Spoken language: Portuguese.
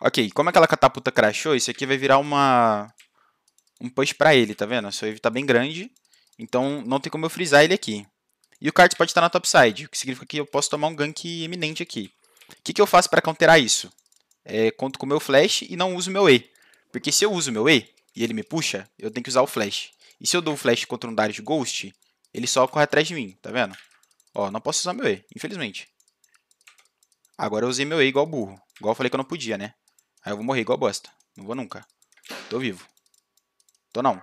Ok, como aquela é catapulta crashou, isso aqui vai virar uma... Um push pra ele, tá vendo? A sua wave tá bem grande, então não tem como eu frisar ele aqui. E o kart pode estar na topside, o que significa que eu posso tomar um gank eminente aqui. O que, que eu faço para counterar isso? É, conto com o meu flash e não uso meu E. Porque se eu uso meu E e ele me puxa, eu tenho que usar o flash. E se eu dou o flash contra um Darius Ghost, ele só corre atrás de mim, tá vendo? Ó, não posso usar meu E, infelizmente. Agora eu usei meu E igual burro. Igual eu falei que eu não podia, né? Aí eu vou morrer igual bosta. Não vou nunca. Tô vivo. Tô não.